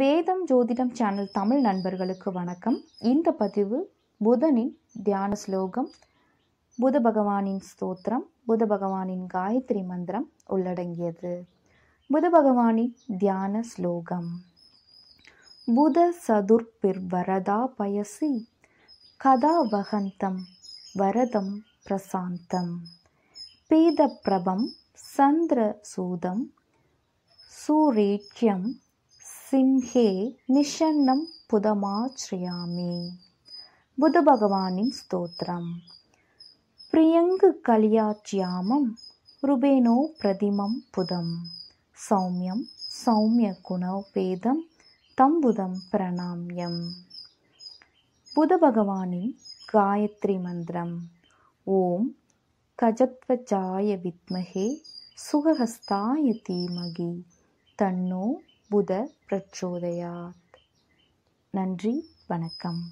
வேதம் ஜோதிடம் சேனல் தமிழ் நண்பர்களுக்கு வணக்கம் இந்த பதிவு புதனின் தியான ஸ்லோகம் புத பகவானின் ஸ்தோத்திரம் புத பகவானின் காயத்ரி மந்திரம் உள்ளடங்கியது புத பகவானின் தியான ஸ்லோகம் புத சதுர்பிர் வரதா பயசி கதா வகந்தம் வரதம் பிரசாந்தம் பீத பிரபம் சந்திர சூதம் சூரேட்யம் सिंहे निषण्णं पुदमाच्रयामि बुधभगवानीं स्तोत्रं रुबेनो प्रतिमं पुदं सौम्यं सौम्यगुणपेदं तं तम्बुदं प्रणाम्यं बुधभगवानीं गायत्रीमन्त्रम् ॐ कजत्वचाय विद्महे सुखहस्ताय धीमहि तन्नो புத பிரச்சோதயாத் நன்றி வணக்கம்